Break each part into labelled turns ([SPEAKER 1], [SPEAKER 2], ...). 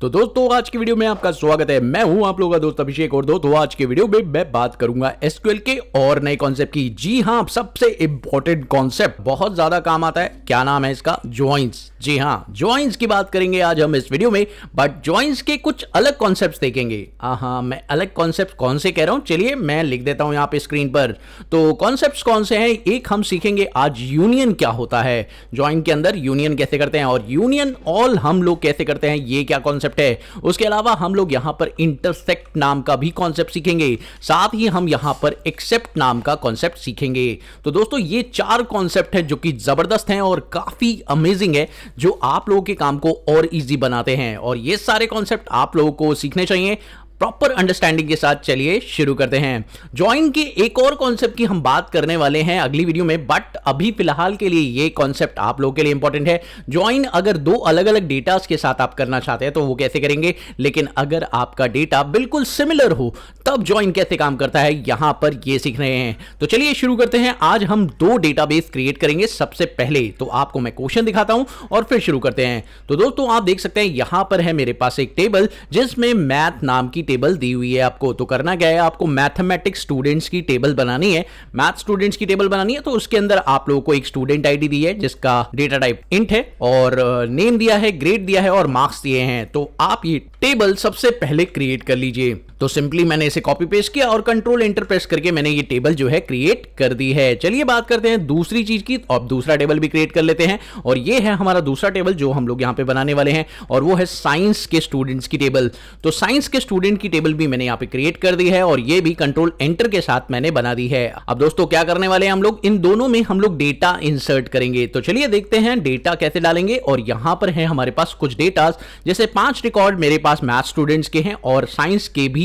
[SPEAKER 1] तो दोस्तों आज की वीडियो में आपका स्वागत है मैं हूं आप लोगों का दोस्त अभिषेक और दोस्तों आज के वीडियो में मैं बात करूंगा एसक्यूएल के और नए कॉन्सेप्ट की जी हां सबसे इंपॉर्टेंट कॉन्सेप्ट बहुत ज्यादा काम आता है क्या नाम है इसका ज्वाइंस जी हां ज्वाइंस की बात करेंगे आज हम इस वीडियो में बट ज्वाइंस के कुछ अलग कॉन्सेप्ट देखेंगे हाँ मैं अलग कॉन्सेप्ट कौन से कह रहा हूँ चलिए मैं लिख देता हूँ यहाँ पे स्क्रीन पर तो कॉन्सेप्ट कौन से है एक हम सीखेंगे आज यूनियन क्या होता है ज्वाइन के अंदर यूनियन कैसे करते हैं और यूनियन ऑल हम लोग कैसे करते हैं ये क्या कॉन्सेप्ट कॉन्सेप्ट है उसके अलावा हम लोग यहाँ पर इंटरसेक्ट नाम का भी कॉन्सेप्ट सीखेंगे साथ ही हम यहाँ पर एक्सेप्ट नाम का कॉन्सेप्ट सीखेंगे तो दोस्तों ये चार कॉन्सेप्ट है जो कि जबरदस्त हैं और काफी अमेजिंग है जो आप लोगों के काम को और ईजी बनाते हैं और ये सारे कॉन्सेप्ट आप लोगों को सीखने चाहिए प्रॉपर अंडरस्टैंडिंग के साथ चलिए शुरू करते हैं ज्वाइन के एक और कॉन्सेप्ट की हम बात करने वाले हैं अगली वीडियो में बट अभी फिलहाल के लिए ये कॉन्सेप्ट आप लोगों के लिए इंपॉर्टेंट है ज्वाइन अगर दो अलग अलग डेटास के साथ आप करना चाहते हैं तो वो कैसे करेंगे लेकिन अगर आपका डेटा बिल्कुल सिमिलर हो तब ज्वाइन कैसे काम करता है यहां पर ये सीख रहे हैं तो चलिए शुरू करते हैं आज हम दो डेटाबेस क्रिएट करेंगे सबसे पहले तो आपको मैं क्वेश्चन दिखाता हूं और फिर शुरू करते हैं तो दोस्तों आप देख सकते हैं यहां पर है मेरे पास एक टेबल जिसमें मैथ नाम की टेबल दी हुई है आपको तो करना क्या है आपको मैथमेटिक्स स्टूडेंट्स की टेबल बनानी है मैथ स्टूडेंट्स की टेबल बनानी है तो उसके अंदर आप लोगों को एक स्टूडेंट आईडी दी है जिसका डेटा टाइप इंट है और नेम दिया है ग्रेड दिया है और मार्क्स दिए हैं तो आप ये टेबल सबसे पहले क्रिएट कर लीजिए तो सिंपली मैंने इसे कॉपी पेस्ट किया और कंट्रोल एंटर प्रेस करके मैंने ये टेबल जो है क्रिएट कर दी है चलिए बात करते हैं दूसरी चीज की अब दूसरा टेबल भी क्रिएट कर लेते हैं और ये है हमारा दूसरा टेबल जो हम लोग यहाँ पे बनाने वाले हैं और वो है साइंस के स्टूडेंट्स की टेबल तो साइंस के स्टूडेंट की टेबल भी मैंने यहाँ पे क्रिएट कर दी है और ये भी कंट्रोल एंटर के साथ मैंने बना दी है अब दोस्तों क्या करने वाले हैं हम लोग इन दोनों में हम लोग डेटा इंसर्ट करेंगे तो चलिए देखते हैं डेटा कैसे डालेंगे और यहां पर है हमारे पास कुछ डेटा जैसे पांच रिकॉर्ड मेरे पास मैथ स्टूडेंट्स के हैं और साइंस के भी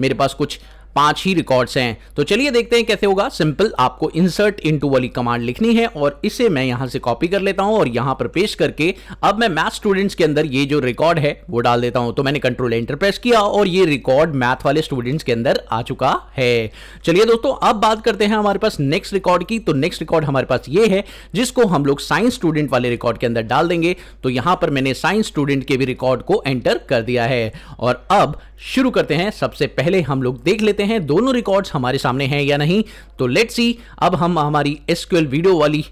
[SPEAKER 1] मेरे पास कुछ पांच ही रिकॉर्ड्स हैं तो चलिए देखते हैं कैसे होगा सिंपल आपको इंसर्ट इनटू वाली कमांड लिखनी है और इसे मैं यहां से कॉपी कर लेता हूं और यहां पर पेश करके अब मैं मैथ स्टूडेंट्स के अंदर ये जो रिकॉर्ड है वो डाल देता हूं तो मैंने कंट्रोल एंटर प्रेस किया और ये रिकॉर्ड मैथ वाले स्टूडेंट्स के अंदर आ चुका है चलिए दोस्तों अब बात करते हैं हमारे पास नेक्स्ट रिकॉर्ड की तो नेक्स्ट रिकॉर्ड हमारे पास ये है जिसको हम लोग साइंस स्टूडेंट वाले रिकॉर्ड के अंदर डाल देंगे तो यहां पर मैंने साइंस स्टूडेंट के भी रिकॉर्ड को एंटर कर दिया है और अब शुरू करते हैं सबसे पहले हम लोग देख लेते देखते हैं दोनों रिकॉर्ड्स हमारे सामने हैं या नहीं तो लेट्स सी अब हम हमारी एसक्यूएल वीडियो वाली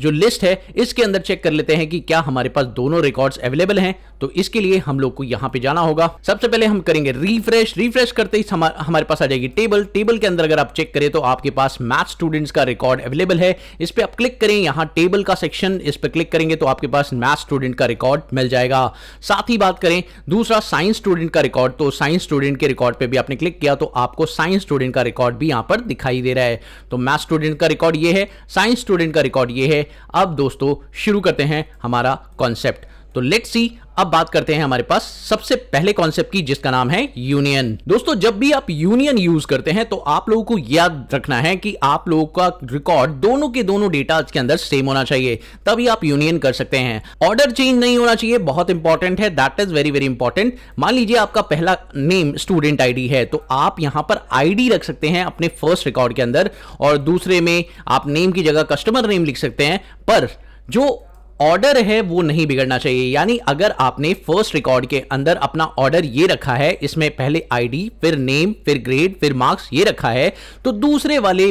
[SPEAKER 1] जो लिस्ट है इसके अंदर चेक कर लेते हैं कि क्या हमारे पास दोनों रिकॉर्ड्स अवेलेबल हैं तो इसके लिए हम लोग को यहाँ पे जाना होगा सबसे पहले हम करेंगे रिफ्रेश रिफ्रेश करते ही हमारे पास आ जाएगी टेबल टेबल के अंदर अगर आप चेक करें तो आपके पास मैथ स्टूडेंट्स का रिकॉर्ड अवेलेबल है इस पर आप क्लिक करें यहाँ टेबल का सेक्शन इस पर क्लिक करेंगे तो आपके पास मैथ स्टूडेंट का रिकॉर्ड मिल जाएगा साथ ही बात करें दूसरा साइंस स्टूडेंट का रिकॉर्ड तो साइंस स्टूडेंट के रिकॉर्ड पर भी आपने क्लिक किया तो आपको साइंस स्टूडेंट का रिकॉर्ड भी यहाँ पर दिखाई दे रहा है तो मैथ स्टूडेंट का रिकॉर्ड ये है साइंस स्टूडेंट का रिकॉर्ड ये है अब दोस्तों शुरू करते हैं हमारा कॉन्सेप्ट तो लेट्स सी अब बात करते हैं हमारे पास सबसे पहले कॉन्सेप्ट की जिसका नाम है यूनियन दोस्तों जब भी आप यूनियन यूज करते हैं तो आप लोगों को याद रखना है कि आप लोगों का रिकॉर्ड दोनों के दोनों डेटा के अंदर सेम होना चाहिए तभी आप यूनियन कर सकते हैं ऑर्डर चेंज नहीं होना चाहिए बहुत इंपॉर्टेंट है that is very very important मान लीजिए आपका पहला नेम स्टूडेंट आईडी है तो आप यहां पर आईडी रख सकते हैं अपने फर्स्ट रिकॉर्ड के अंदर और दूसरे में आप नेम की जगह कस्टमर नेम लिख सकते हैं पर जो ऑर्डर है वो नहीं बिगड़ना चाहिए यानी अगर आपने फर्स्ट रिकॉर्ड के अंदर अपना ऑर्डर ये रखा है इसमें पहले आईडी फिर नेम फिर ग्रेड फिर मार्क्स ये रखा है तो दूसरे वाले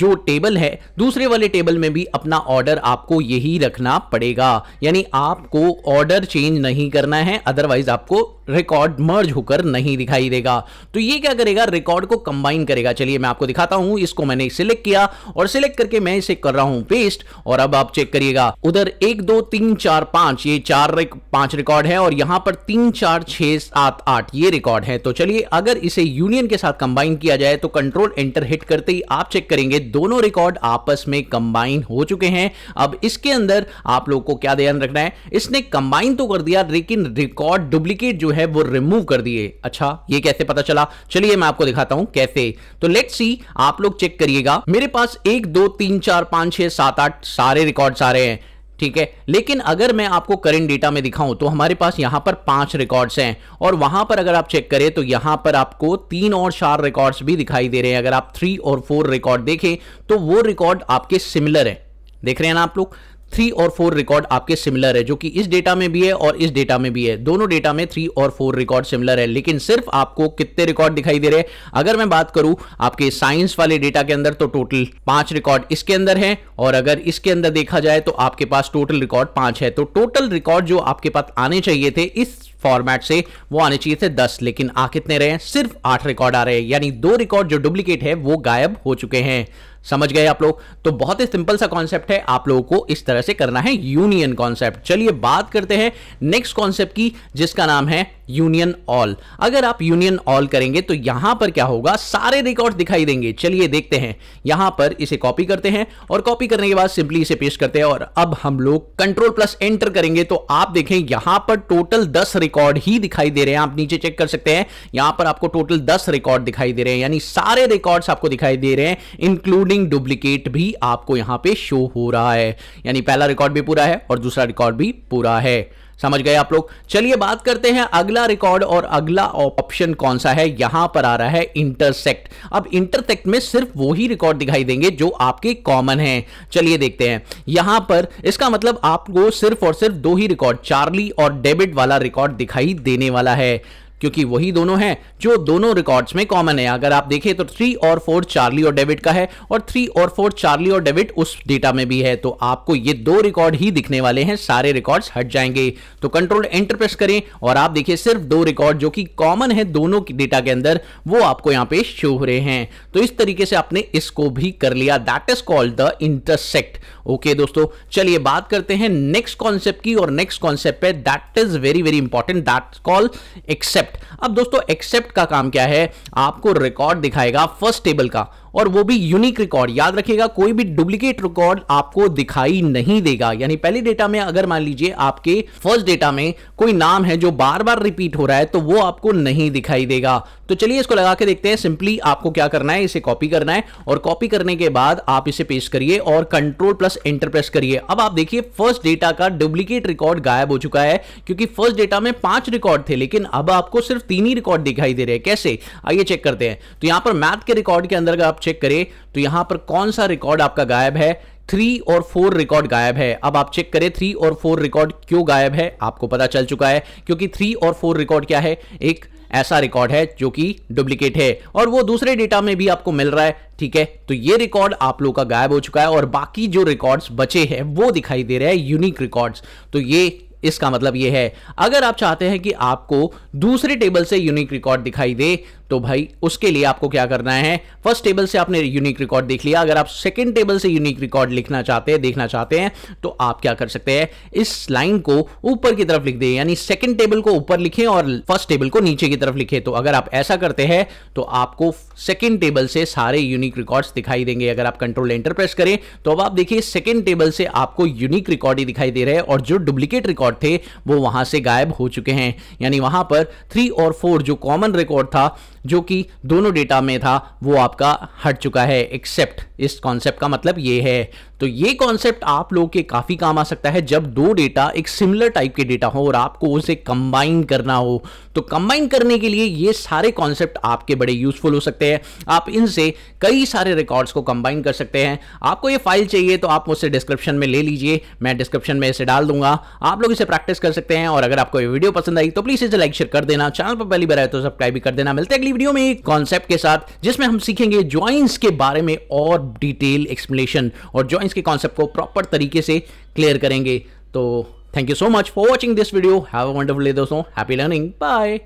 [SPEAKER 1] जो टेबल है दूसरे वाले टेबल में भी अपना ऑर्डर आपको यही रखना पड़ेगा यानी आपको ऑर्डर चेंज नहीं करना है अदरवाइज आपको रिकॉर्ड मर्ज होकर नहीं दिखाई देगा तो ये क्या करेगा रिकॉर्ड को कंबाइन करेगा चलिए मैं आपको दिखाता हूं इसको मैंने सिलेक्ट किया और सिलेक्ट करके मैं इसे कर रहा हूं पेस्ट और अब आप चेक करिएगा उधर एक दो तीन चार पांच ये चार पांच रिकॉर्ड है और यहां पर तीन चार छह सात आठ ये रिकॉर्ड है तो चलिए अगर इसे यूनियन के साथ कंबाइन किया जाए तो कंट्रोल एंटर हिट करते ही आप चेक करेंगे दोनों रिकॉर्ड आपस में कंबाइन हो चुके हैं अब इसके अंदर आप लोग को क्या ध्यान रखना है इसने कंबाइन तो कर दिया लेकिन रिकॉर्ड डुप्लीकेट जो है वो रिमूव कर दिए अच्छा ये कैसे पता चला चलिए मैं आपको दिखाता हूं कैसे तो लेट सी आप लोग चेक करिएगा मेरे पास एक दो तीन चार पांच छह सात आठ सारे रिकॉर्ड आ रहे हैं ठीक है लेकिन अगर मैं आपको करंट डेटा में दिखाऊं तो हमारे पास यहां पर पांच रिकॉर्ड्स हैं और वहां पर अगर आप चेक करें तो यहां पर आपको तीन और चार रिकॉर्ड्स भी दिखाई दे रहे हैं अगर आप थ्री और फोर रिकॉर्ड देखें तो वो रिकॉर्ड आपके सिमिलर है देख रहे हैं ना आप लोग थ्री और फोर रिकॉर्ड आपके सिमिलर है जो कि इस डेटा में भी है और इस डेटा में भी है दोनों डेटा में थ्री और फोर रिकॉर्ड सिमिलर है लेकिन सिर्फ आपको कितने रिकॉर्ड दिखाई दे रहे हैं अगर मैं बात करूं आपके साइंस वाले डेटा के अंदर तो टोटल पांच रिकॉर्ड इसके अंदर है और अगर इसके अंदर देखा जाए तो आपके पास टोटल रिकॉर्ड पांच है तो टोटल रिकॉर्ड जो आपके पास आने चाहिए थे इस फॉर्मेट से वो आने चाहिए थे दस लेकिन आ कितने रहे सिर्फ आठ रिकॉर्ड आ रहे हैं यानी दो रिकॉर्ड जो डुप्लीकेट है वो गायब हो चुके हैं समझ गए आप लोग तो बहुत ही सिंपल सा कॉन्सेप्ट है आप लोगों को इस तरह से करना है यूनियन कॉन्सेप्ट चलिए बात करते हैं नेक्स्ट कॉन्सेप्ट की जिसका नाम है यूनियन ऑल अगर आप यूनियन ऑल करेंगे तो यहां पर क्या होगा सारे रिकॉर्ड दिखाई देंगे चलिए देखते हैं यहां पर इसे कॉपी करते हैं और कॉपी करने के बाद सिंपली इसे पेस्ट करते हैं और अब हम लोग कंट्रोल प्लस एंटर करेंगे तो आप देखें यहां पर टोटल दस रिकॉर्ड रिकॉर्ड ही दिखाई दे रहे हैं आप नीचे चेक कर सकते हैं यहां पर आपको टोटल दस रिकॉर्ड दिखाई दे रहे हैं यानी सारे रिकॉर्ड्स आपको दिखाई दे रहे हैं इंक्लूडिंग डुप्लीकेट भी आपको यहां पे शो हो रहा है यानी पहला रिकॉर्ड भी पूरा है और दूसरा रिकॉर्ड भी पूरा है समझ गए आप लोग चलिए बात करते हैं अगला रिकॉर्ड और अगला ऑप्शन कौन सा है यहां पर आ रहा है इंटरसेक्ट अब इंटरसेक्ट में सिर्फ वही रिकॉर्ड दिखाई देंगे जो आपके कॉमन हैं चलिए देखते हैं यहां पर इसका मतलब आपको सिर्फ और सिर्फ दो ही रिकॉर्ड चार्ली और डेबिट वाला रिकॉर्ड दिखाई देने वाला है क्योंकि वही दोनों हैं जो दोनों रिकॉर्ड्स में कॉमन है अगर आप देखें तो थ्री और फोर चार्ली और डेविड का है और थ्री और फोर चार्ली और डेविड उस डेटा में भी है तो आपको ये दो रिकॉर्ड ही दिखने वाले हैं सारे रिकॉर्ड्स हट जाएंगे तो कंट्रोल एंटर प्रेस करें और आप देखिए सिर्फ दो रिकॉर्ड जो कि कॉमन है दोनों डेटा के अंदर वो आपको यहां पे शो हो रहे हैं तो इस तरीके से आपने इसको भी कर लिया that is called the intersect okay दोस्तों चलिए बात करते हैं नेक्स्ट कॉन्सेप्ट की और next concept that is very very important that call except except अब दोस्तों एक्सेप्ट का काम क्या है आपको रिकॉर्ड दिखाएगा फर्स्ट टेबल का और वो भी यूनिक रिकॉर्ड याद रखिएगा कोई भी डुप्लीकेट रिकॉर्ड आपको दिखाई नहीं देगा यानी पहले डेटा में अगर मान लीजिए आपके फर्स्ट डेटा में कोई नाम है जो बार बार रिपीट हो रहा है तो वो आपको नहीं दिखाई देगा तो चलिए इसको लगा के देखते हैं सिंपली आपको क्या करना है इसे कॉपी करना है और कॉपी करने के बाद आप इसे पेस्ट करिए और कंट्रोल प्लस एंटर प्रेस करिए अब आप देखिए फर्स्ट डेटा का डुप्लीकेट रिकॉर्ड गायब हो चुका है क्योंकि फर्स्ट डेटा में पांच रिकॉर्ड थे लेकिन अब आपको सिर्फ तीन ही रिकॉर्ड दिखाई दे रहे हैं कैसे आइए चेक करते हैं तो यहां पर मैथ के रिकॉर्ड के अंदर आप चेक करें तो यहां पर कौन सा रिकॉर्ड आपका गायब है थ्री और फोर रिकॉर्ड गायब है अब आप चेक करें थ्री और फोर रिकॉर्ड क्यों गायब है आपको पता चल चुका है क्योंकि थ्री और फोर रिकॉर्ड क्या है एक ऐसा रिकॉर्ड है जो कि डुप्लीकेट है और वो दूसरे डेटा में भी आपको मिल रहा है ठीक है तो ये रिकॉर्ड आप लोगों का गायब हो चुका है और बाकी जो रिकॉर्ड्स बचे हैं वो दिखाई दे रहे हैं यूनिक रिकॉर्ड्स तो ये इसका मतलब ये है अगर आप चाहते हैं कि आपको दूसरे टेबल से यूनिक रिकॉर्ड दिखाई दे तो भाई उसके लिए आपको क्या करना है फर्स्ट टेबल से आपने यूनिक रिकॉर्ड देख लिया अगर आप सेकंड टेबल से यूनिक रिकॉर्ड लिखना चाहते हैं देखना चाहते हैं तो आप क्या कर सकते हैं इस लाइन को ऊपर की तरफ लिख दें यानी सेकंड टेबल को ऊपर लिखें और फर्स्ट टेबल को नीचे की तरफ लिखें तो अगर आप ऐसा करते हैं तो आपको सेकेंड टेबल से सारे यूनिक रिकॉर्ड दिखाई देंगे अगर आप कंट्रोल एंटर प्रेस करें तो अब आप देखिए सेकेंड टेबल से आपको यूनिक रिकॉर्ड ही दिखाई दे रहे हैं और जो डुप्लीकेट रिकॉर्ड थे वो वहां से गायब हो चुके हैं यानी वहां पर थ्री और फोर जो कॉमन रिकॉर्ड था जो कि दोनों डेटा में था वो आपका हट चुका है एक्सेप्ट इस कॉन्सेप्ट का मतलब ये है तो ये कॉन्सेप्ट आप लोग के काफ़ी काम आ सकता है जब दो डेटा एक सिमिलर टाइप के डेटा हो और आपको उसे कंबाइन करना हो तो कंबाइन करने के लिए ये सारे कॉन्सेप्ट आपके बड़े यूजफुल हो सकते हैं आप इनसे कई सारे रिकॉर्ड्स को कंबाइन कर सकते हैं आपको ये फाइल चाहिए तो आप मुझसे डिस्क्रिप्शन में ले लीजिए मैं डिस्क्रिप्शन में इसे डाल दूंगा आप लोग इसे प्रैक्टिस कर सकते हैं और अगर आपको ये वीडियो पसंद आई तो प्लीज़ इसे लाइक शेयर कर देना चैनल पर पहली बार आए तो सब्सक्राइब भी कर देना मिलते अगली वीडियो में एक कॉन्सेप्ट के साथ जिसमें हम सीखेंगे ज्वाइंस के बारे में और डिटेल एक्सप्लेनेशन और जॉइंट्स के कॉन्सेप्ट को प्रॉपर तरीके से क्लियर करेंगे तो thank you so much for watching this video have a wonderful day दोस्तों हैप्पी लर्निंग बाय